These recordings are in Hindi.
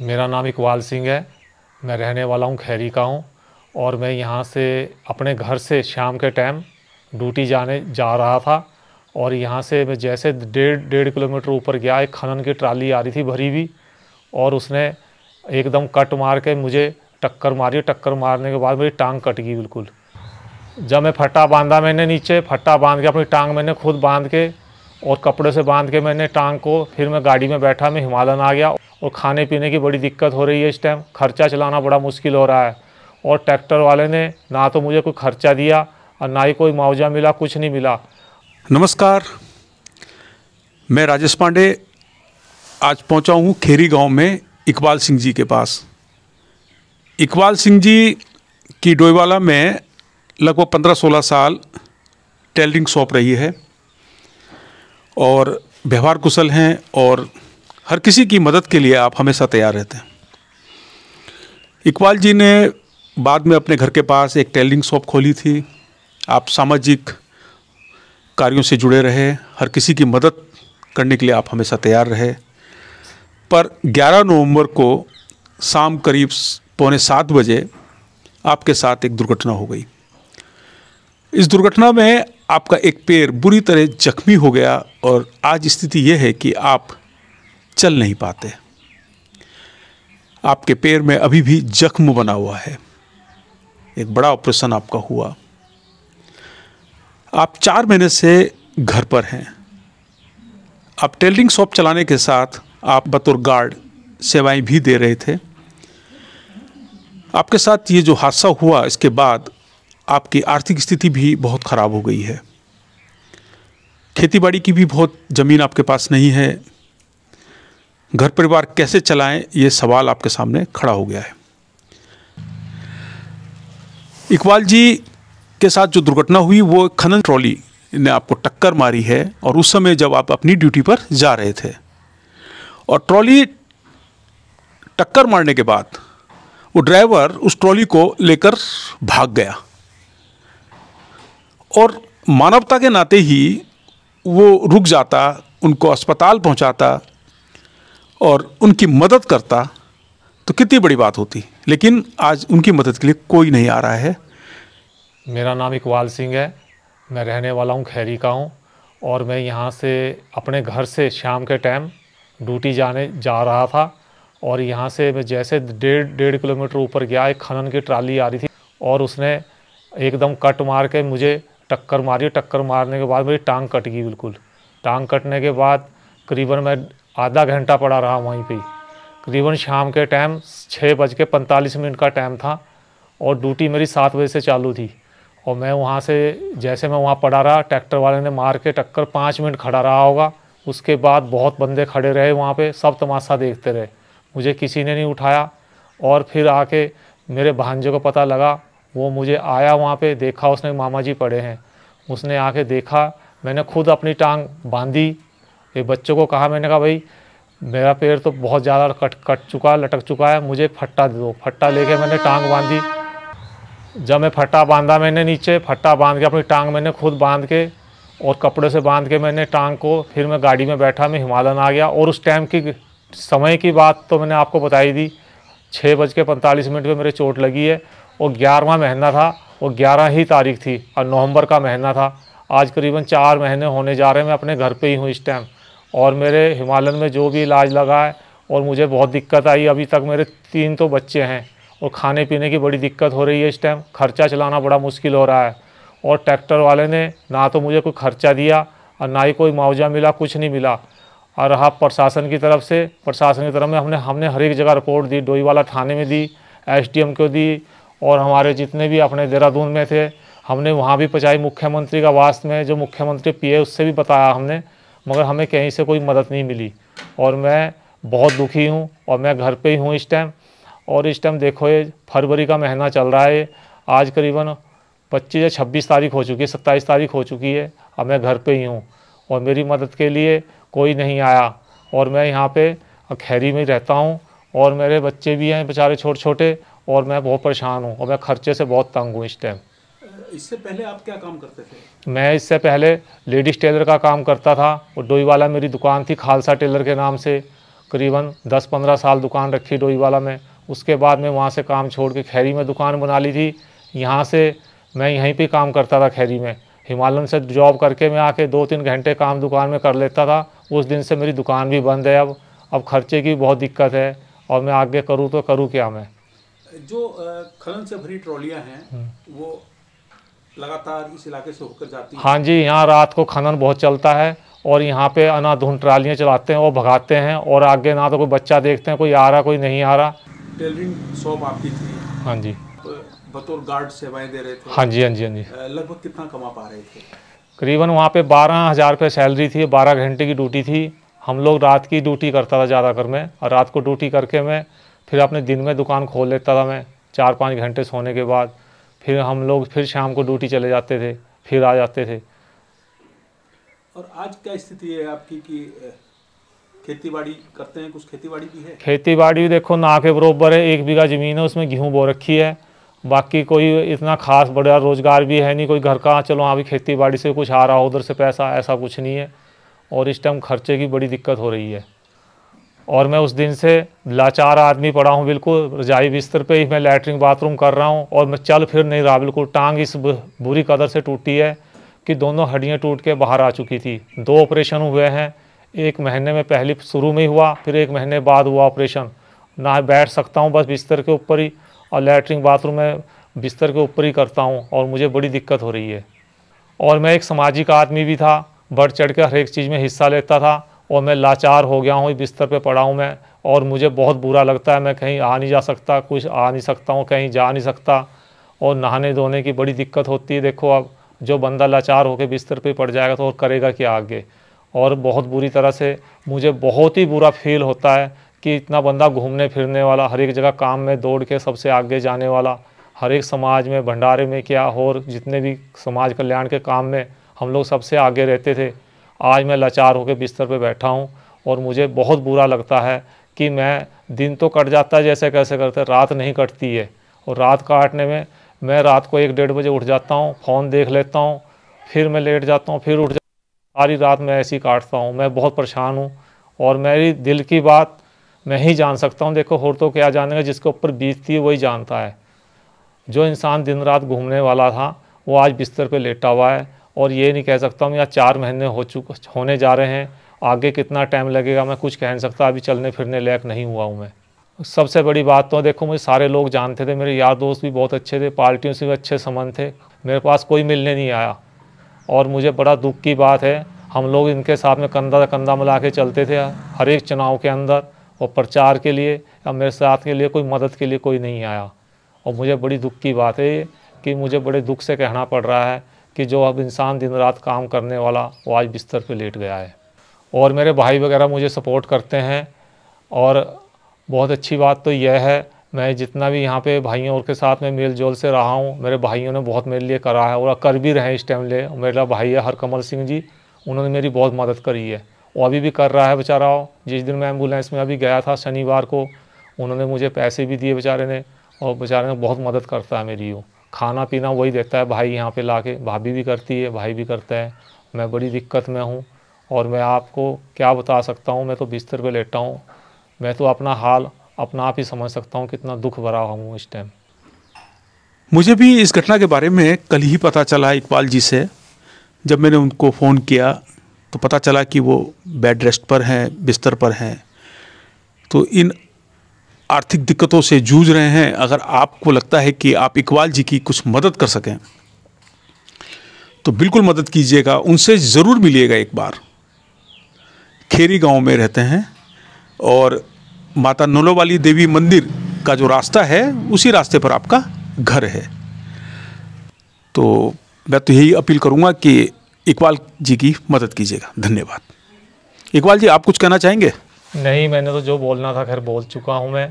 मेरा नाम इकबाल सिंह है मैं रहने वाला हूँ खैरी का हूँ और मैं यहाँ से अपने घर से शाम के टाइम ड्यूटी जाने जा रहा था और यहाँ से मैं जैसे डेढ़ डेढ़ किलोमीटर ऊपर गया एक खनन की ट्राली आ रही थी भरी हुई और उसने एकदम कट मार के मुझे टक्कर मारी टक्कर मारने के बाद मेरी टांग कट गई बिल्कुल जब मैं फट्टा बांधा मैंने नीचे फट्टा बांध के अपनी टांग मैंने खुद बांध के और कपड़े से बांध के मैंने टांग को फिर मैं गाड़ी में बैठा मैं हिमालयन आ गया और खाने पीने की बड़ी दिक्कत हो रही है इस टाइम खर्चा चलाना बड़ा मुश्किल हो रहा है और ट्रैक्टर वाले ने ना तो मुझे कोई खर्चा दिया और ना ही कोई मुआवजा मिला कुछ नहीं मिला नमस्कार मैं राजेश पांडे आज पहुंचा हूं खेरी गांव में इकबाल सिंह जी के पास इकबाल सिंह जी की डोईवाला में लगभग पंद्रह सोलह साल टेलरिंग शॉप रही है और व्यवहार कुशल हैं और हर किसी की मदद के लिए आप हमेशा तैयार रहते हैं इकबाल जी ने बाद में अपने घर के पास एक टेलरिंग शॉप खोली थी आप सामाजिक कार्यों से जुड़े रहे हर किसी की मदद करने के लिए आप हमेशा तैयार रहे पर 11 नवंबर को शाम करीब पौने सात बजे आपके साथ एक दुर्घटना हो गई इस दुर्घटना में आपका एक पैर बुरी तरह जख्मी हो गया और आज स्थिति यह है कि आप चल नहीं पाते आपके पैर में अभी भी जख्म बना हुआ है एक बड़ा ऑपरेशन आपका हुआ आप चार महीने से घर पर हैं आप टेलरिंग शॉप चलाने के साथ आप बतौर गार्ड सेवाएं भी दे रहे थे आपके साथ ये जो हादसा हुआ इसके बाद आपकी आर्थिक स्थिति भी बहुत ख़राब हो गई है खेतीबाड़ी की भी बहुत ज़मीन आपके पास नहीं है घर परिवार कैसे चलाएं ये सवाल आपके सामने खड़ा हो गया है इकबाल जी के साथ जो दुर्घटना हुई वो खनन ट्रॉली ने आपको टक्कर मारी है और उस समय जब आप अपनी ड्यूटी पर जा रहे थे और ट्रॉली टक्कर मारने के बाद वो ड्राइवर उस ट्रॉली को लेकर भाग गया और मानवता के नाते ही वो रुक जाता उनको अस्पताल पहुंचाता और उनकी मदद करता तो कितनी बड़ी बात होती लेकिन आज उनकी मदद के लिए कोई नहीं आ रहा है मेरा नाम इकबाल सिंह है मैं रहने वाला हूँ खैरी का हूँ और मैं यहाँ से अपने घर से शाम के टाइम ड्यूटी जाने जा रहा था और यहाँ से मैं जैसे डेढ़ डेढ़ किलोमीटर ऊपर गया एक खनन की ट्राली आ रही थी और उसने एकदम कट मार के मुझे टक्कर मारी टक्कर मारने के बाद मेरी टांग कट गई बिल्कुल टांग कटने के बाद करीबन मैं आधा घंटा पड़ा रहा वहीं पर करीबन शाम के टाइम छः बज के पैंतालीस मिनट का टाइम था और ड्यूटी मेरी सात बजे से चालू थी और मैं वहाँ से जैसे मैं वहाँ पड़ा रहा ट्रैक्टर वाले ने मार के टक्कर पाँच मिनट खड़ा रहा होगा उसके बाद बहुत बंदे खड़े रहे वहाँ पे सब तमाशा देखते रहे मुझे किसी ने नहीं उठाया और फिर आके मेरे भांजे को पता लगा वो मुझे आया वहाँ पे देखा उसने मामा जी पड़े हैं उसने आके देखा मैंने खुद अपनी टांग बांधी फिर बच्चों को कहा मैंने कहा भाई मेरा पैर तो बहुत ज़्यादा कट कट चुका है लटक चुका है मुझे फट्टा दे दो फट्टा लेके मैंने टांग बांधी जब मैं फट्टा बांधा मैंने नीचे फट्टा बांध के अपनी टांग मैंने खुद बांध के और कपड़े से बांध के मैंने टांग को फिर मैं गाड़ी में बैठा मैं हिमालयन आ गया और उस टाइम की समय की बात तो मैंने आपको बताई दी छः बज के पैंतालीस मिनट में मेरे चोट लगी है और ग्यारहवा महीना था वो ग्यारह ही तारीख थी और नवंबर का महीना था आज करीबन चार महीने होने जा रहे हैं मैं अपने घर पे ही हूँ इस टाइम और मेरे हिमालयन में जो भी इलाज लगा है और मुझे बहुत दिक्कत आई अभी तक मेरे तीन तो बच्चे हैं और खाने पीने की बड़ी दिक्कत हो रही है इस टाइम खर्चा चलाना बड़ा मुश्किल हो रहा है और ट्रैक्टर वाले ने ना तो मुझे कोई खर्चा दिया और ना ही कोई मुआवजा मिला कुछ नहीं मिला और रहा प्रशासन की तरफ से प्रशासन की तरफ में हमने हमने हर एक जगह रिपोर्ट दी डोईवाला थाने में दी एसडीएम को दी और हमारे जितने भी अपने देहरादून में थे हमने वहाँ भी पहुँचाई मुख्यमंत्री का वास्त में जो मुख्यमंत्री पी उससे भी बताया हमने मगर हमें कहीं से कोई मदद नहीं मिली और मैं बहुत दुखी हूँ और मैं घर पे ही हूँ इस टाइम और इस टाइम देखो ये फरवरी का महीना चल रहा है आज करीबन 25 या 26 तारीख हो चुकी है सत्ताईस तारीख हो चुकी है अब मैं घर पे ही हूँ और मेरी मदद के लिए कोई नहीं आया और मैं यहाँ पे खैरी में रहता हूँ और मेरे बच्चे भी हैं बेचारे छोटे छोटे और मैं बहुत परेशान हूँ और मैं खर्चे से बहुत तंग हूँ इस टाइम इससे पहले आप क्या काम करते थे मैं इससे पहले लेडीज़ टेलर का काम करता था और डोईवाला मेरी दुकान थी खालसा टेलर के नाम से करीबन 10-15 साल दुकान रखी डोईवाला में उसके बाद मैं वहाँ से काम छोड़ के खैरी में दुकान बना ली थी यहाँ से मैं यहीं पर काम करता था खैरी में हिमालयन से जॉब करके मैं आके दो तीन घंटे काम दुकान में कर लेता था उस दिन से मेरी दुकान भी बंद है अब अब खर्चे की बहुत दिक्कत है और मैं आगे करूँ तो करूँ क्या मैं जो खलन से भरी ट्रॉलियाँ हैं हम्म। वो लगातार इस इलाके से होकर जाती है हाँ जी यहाँ रात को खनन बहुत चलता है और यहाँ पे अनाधुन ट्रालियाँ चलाते हैं और भगाते हैं और आगे ना तो कोई बच्चा देखते हैं कोई आ रहा कोई नहीं आ रहा टेलरिंग शॉप आपकी थी हाँ जी तो बतौर गार्ड सेवाएं दे रहे थे हाँ जी हाँ जी हाँ जी लगभग कितना कमा पा रहे थे करीबन वहाँ पे बारह हज़ार रुपये सैलरी थी बारह घंटे की ड्यूटी थी हम लोग रात की ड्यूटी करता था ज़्यादातर मैं और रात को ड्यूटी करके मैं फिर अपने दिन में दुकान खोल लेता था मैं चार पाँच घंटे सोने के बाद फिर हम लोग फिर शाम को ड्यूटी चले जाते थे फिर आ जाते थे और आज क्या स्थिति है आपकी कि खेती बाड़ी करते हैं कुछ खेती बाड़ी भी है खेती बाड़ी देखो ना के बरोबर है एक बीघा ज़मीन है उसमें गेहूँ बो रखी है बाकी कोई इतना खास बड़ा रोज़गार भी है नहीं कोई घर का चलो हाँ अभी खेती बाड़ी से कुछ आ रहा हो उधर से पैसा ऐसा कुछ नहीं है और इस टाइम खर्चे की बड़ी दिक्कत हो रही है और मैं उस दिन से लाचार आदमी पड़ा हूँ बिल्कुल रजाई बिस्तर पे ही मैं लेटरिन बाथरूम कर रहा हूँ और मैं चल फिर नहीं रहा बिल्कुल टांग इस बुरी कदर से टूटी है कि दोनों हड्डियाँ टूट के बाहर आ चुकी थी दो ऑपरेशन हुए हैं एक महीने में पहले शुरू में हुआ फिर एक महीने बाद हुआ ऑपरेशन ना बैठ सकता हूँ बस बिस्तर के ऊपर ही और लेटरिन बाथरूम में बिस्तर के ऊपर ही करता हूँ और मुझे बड़ी दिक्कत हो रही है और मैं एक सामाजिक आदमी भी था बढ़ चढ़ के हर एक चीज़ में हिस्सा लेता था और मैं लाचार हो गया हूँ बिस्तर पे पड़ा हूँ मैं और मुझे बहुत बुरा लगता है मैं कहीं आ नहीं जा सकता कुछ आ नहीं सकता हूँ कहीं जा नहीं सकता और नहाने धोने की बड़ी दिक्कत होती है देखो अब जो बंदा लाचार होकर बिस्तर पर पड़ जाएगा तो और करेगा क्या आगे और बहुत बुरी तरह से मुझे बहुत ही बुरा फील होता है कि इतना बंदा घूमने फिरने वाला हर एक जगह काम में दौड़ के सबसे आगे जाने वाला हर एक समाज में भंडारे में क्या और जितने भी समाज कल्याण के काम में हम लोग सबसे आगे रहते थे आज मैं लाचार होकर बिस्तर पर बैठा हूँ और मुझे बहुत बुरा लगता है कि मैं दिन तो कट जाता है जैसे कैसे करते रात नहीं कटती है और रात काटने में मैं रात को एक डेढ़ बजे उठ जाता हूँ फ़ोन देख लेता हूँ फिर मैं लेट जाता हूँ फिर उठ जाता सारी रात मैं ऐसी काटता हूँ मैं बहुत परेशान हूँ और मेरी दिल की बात मैं ही जान सकता हूँ देखो और तो क्या जानेगा जिसके ऊपर बीतती है वही जानता है जो इंसान दिन रात घूमने वाला था वो आज बिस्तर पर लेटा हुआ है और ये नहीं कह सकता हूँ यहाँ चार महीने हो चुके होने जा रहे हैं आगे कितना टाइम लगेगा मैं कुछ कह नहीं सकता अभी चलने फिरने लायक नहीं हुआ हूँ मैं सबसे बड़ी बात तो देखो मुझे सारे लोग जानते थे मेरे यार दोस्त भी बहुत अच्छे थे पार्टियों से भी अच्छे संबंध थे मेरे पास कोई मिलने नहीं आया और मुझे बड़ा दुख की बात है हम लोग इनके साथ में कंधा कंधा मिला के चलते थे हर एक चुनाव के अंदर और प्रचार के लिए या मेरे साथ के लिए कोई मदद के लिए कोई नहीं आया और मुझे बड़ी दुख की बात है कि मुझे बड़े दुख से कहना पड़ रहा है कि जो अब इंसान दिन रात काम करने वाला वो आज बिस्तर पे लेट गया है और मेरे भाई वगैरह मुझे सपोर्ट करते हैं और बहुत अच्छी बात तो यह है मैं जितना भी यहाँ पे भाइयों के साथ में मेल जोल से रहा हूँ मेरे भाइयों ने बहुत मेरे लिए करा है और कर भी रहे हैं इस टाइम ले मेरा भाई है हरकमल सिंह जी उन्होंने मेरी बहुत मदद करी है वो अभी भी कर रहा है बेचारा जिस दिन मैं एम्बुलेंस में अभी गया था शनिवार को उन्होंने मुझे पैसे भी दिए बेचारे ने और बेचारे ने बहुत मदद करता है मेरी वो खाना पीना वही देता है भाई यहाँ पे ला के भाभी भी करती है भाई भी करता है मैं बड़ी दिक्कत में हूँ और मैं आपको क्या बता सकता हूँ मैं तो बिस्तर पे लेटा हूँ मैं तो अपना हाल अपना आप ही समझ सकता हूँ कितना दुख भरा हूँ इस टाइम मुझे भी इस घटना के बारे में कल ही पता चला इकबाल जी से जब मैंने उनको फ़ोन किया तो पता चला कि वो बेड रेस्ट पर हैं बिस्तर पर हैं तो इन आर्थिक दिक्कतों से जूझ रहे हैं अगर आपको लगता है कि आप इकबाल जी की कुछ मदद कर सकें तो बिल्कुल मदद कीजिएगा उनसे ज़रूर मिलिएगा एक बार खेरी गांव में रहते हैं और माता नोलोवाली देवी मंदिर का जो रास्ता है उसी रास्ते पर आपका घर है तो मैं तो यही अपील करूँगा कि इकबाल जी की मदद कीजिएगा धन्यवाद इकबाल जी आप कुछ कहना चाहेंगे नहीं मैंने तो जो बोलना था खैर बोल चुका हूँ मैं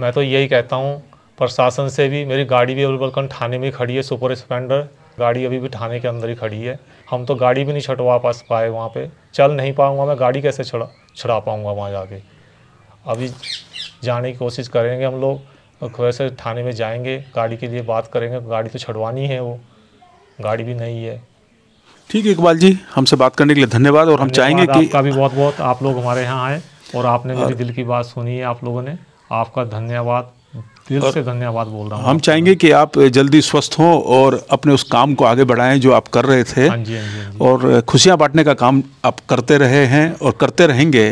मैं तो यही कहता हूँ प्रशासन से भी मेरी गाड़ी भी अवेलेबल थाने में खड़ी है सुपर स्प्लेंडर गाड़ी अभी भी थाने के अंदर ही खड़ी है हम तो गाड़ी भी नहीं छटवा पास पाए वहाँ पे चल नहीं पाऊँगा मैं गाड़ी कैसे छड़ा छड़ा पाऊँगा वहाँ जाके अभी जाने की कोशिश करेंगे हम लोग वैसे थाने में जाएंगे गाड़ी के लिए बात करेंगे गाड़ी तो छड़वानी है वो गाड़ी भी नहीं है ठीक है इकबाल जी हमसे बात करने के लिए धन्यवाद और हम चाहेंगे कि आपका भी बहुत बहुत आप लोग हमारे यहाँ आए और आपने मेरे दिल की बात सुनी है आप लोगों ने आपका धन्यवाद दिल से धन्यवाद बोल रहा हूँ हम चाहेंगे कि आप जल्दी स्वस्थ हों और अपने उस काम को आगे बढ़ाएं जो आप कर रहे थे हाँ जी, हाँ जी, हाँ जी। और खुशियाँ बांटने का काम आप करते रहे हैं और करते रहेंगे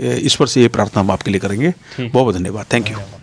ईश्वर से ये प्रार्थना हम आपके लिए करेंगे बहुत बहुत धन्यवाद थैंक यू